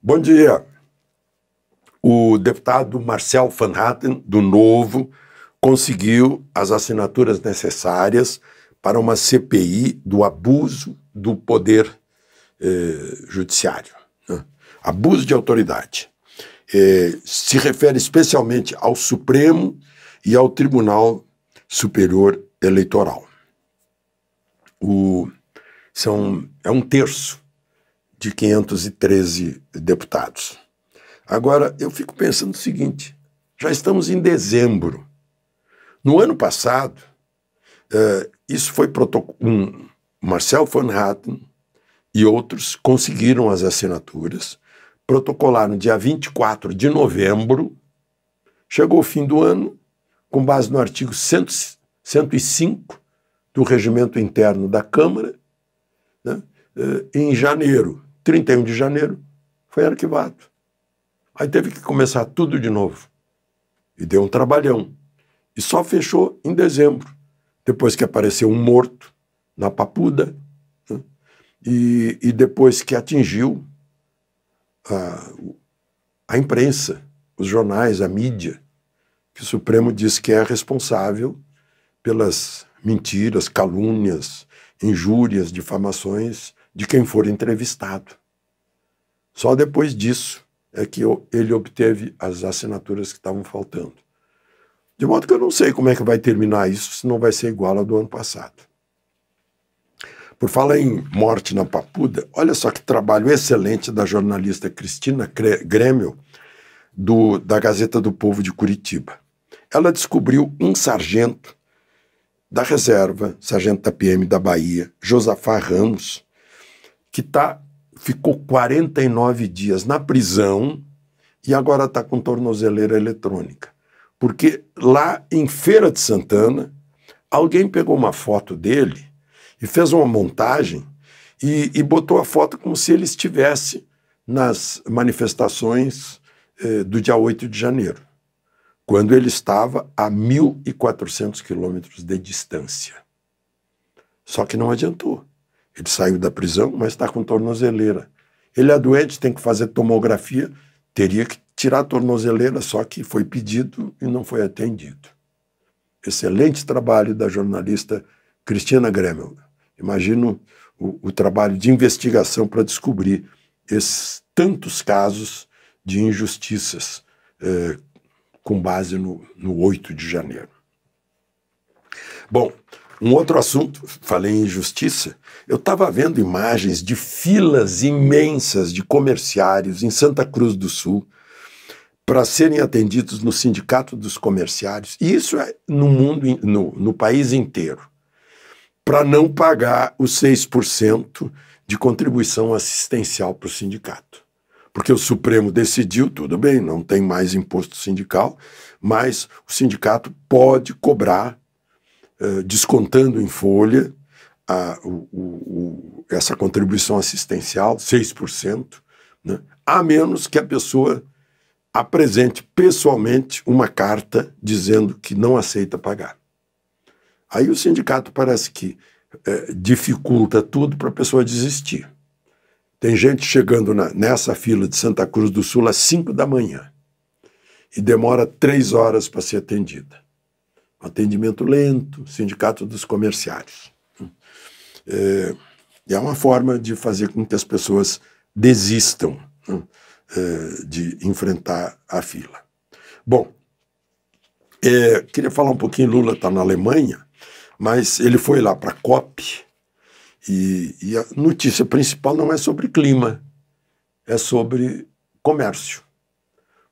Bom dia. O deputado Marcel Van Hatten, do Novo, conseguiu as assinaturas necessárias para uma CPI do abuso do poder eh, judiciário, né? abuso de autoridade. Eh, se refere especialmente ao Supremo e ao Tribunal Superior Eleitoral. O, são, é um terço de 513 deputados. Agora, eu fico pensando o seguinte: já estamos em dezembro. No ano passado, uh, isso foi um, Marcel van Hatten e outros conseguiram as assinaturas, protocolaram dia 24 de novembro, chegou o fim do ano, com base no artigo 100, 105 do regimento interno da Câmara, né, eh, em janeiro 31 de janeiro, foi arquivado. Aí teve que começar tudo de novo. E deu um trabalhão. E só fechou em dezembro, depois que apareceu um morto na Papuda, né? e, e depois que atingiu a, a imprensa, os jornais, a mídia, que o Supremo diz que é responsável pelas mentiras, calúnias, injúrias, difamações de quem for entrevistado. Só depois disso é que eu, ele obteve as assinaturas que estavam faltando. De modo que eu não sei como é que vai terminar isso, se não vai ser igual ao do ano passado. Por falar em morte na Papuda, olha só que trabalho excelente da jornalista Cristina Grêmio, do, da Gazeta do Povo de Curitiba. Ela descobriu um sargento da reserva, sargento da PM da Bahia, Josafá Ramos, que está ficou 49 dias na prisão e agora está com tornozeleira eletrônica. Porque lá em Feira de Santana, alguém pegou uma foto dele e fez uma montagem e, e botou a foto como se ele estivesse nas manifestações eh, do dia 8 de janeiro, quando ele estava a 1.400 quilômetros de distância. Só que não adiantou. Ele saiu da prisão, mas está com tornozeleira. Ele é doente, tem que fazer tomografia, teria que tirar a tornozeleira, só que foi pedido e não foi atendido. Excelente trabalho da jornalista Cristina Gremel. Imagino o, o trabalho de investigação para descobrir esses tantos casos de injustiças é, com base no, no 8 de janeiro. Bom, um outro assunto, falei em justiça, eu estava vendo imagens de filas imensas de comerciários em Santa Cruz do Sul para serem atendidos no Sindicato dos Comerciários, e isso é no mundo, no, no país inteiro, para não pagar os 6% de contribuição assistencial para o sindicato. Porque o Supremo decidiu, tudo bem, não tem mais imposto sindical, mas o sindicato pode cobrar descontando em folha a, o, o, essa contribuição assistencial, 6%, né? a menos que a pessoa apresente pessoalmente uma carta dizendo que não aceita pagar. Aí o sindicato parece que é, dificulta tudo para a pessoa desistir. Tem gente chegando na, nessa fila de Santa Cruz do Sul às 5 da manhã e demora três horas para ser atendida atendimento lento, sindicato dos comerciários. É, é uma forma de fazer com que as pessoas desistam né, é, de enfrentar a fila. Bom, é, queria falar um pouquinho, Lula está na Alemanha, mas ele foi lá para a COP e, e a notícia principal não é sobre clima, é sobre comércio.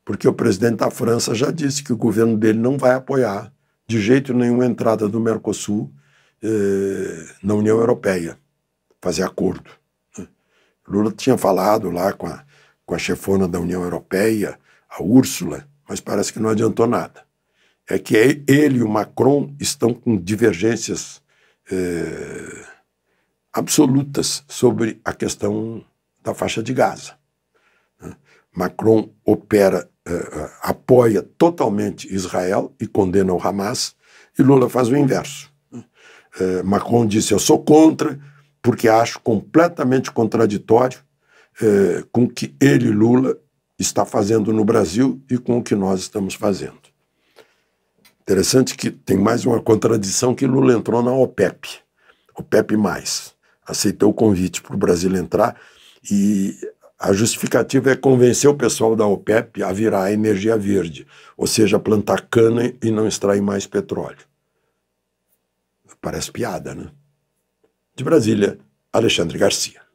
Porque o presidente da França já disse que o governo dele não vai apoiar de jeito nenhum a entrada do Mercosul eh, na União Europeia, fazer acordo. Né? Lula tinha falado lá com a, com a chefona da União Europeia, a Úrsula, mas parece que não adiantou nada. É que é, ele e o Macron estão com divergências eh, absolutas sobre a questão da faixa de Gaza. Macron opera, uh, apoia totalmente Israel e condena o Hamas, e Lula faz o inverso. Uh, Macron disse: Eu sou contra, porque acho completamente contraditório uh, com o que ele, Lula, está fazendo no Brasil e com o que nós estamos fazendo. Interessante que tem mais uma contradição que Lula entrou na OPEP, OPEP+, aceitou o convite para o Brasil entrar e a justificativa é convencer o pessoal da OPEP a virar a energia verde, ou seja, plantar cana e não extrair mais petróleo. Parece piada, né? De Brasília, Alexandre Garcia.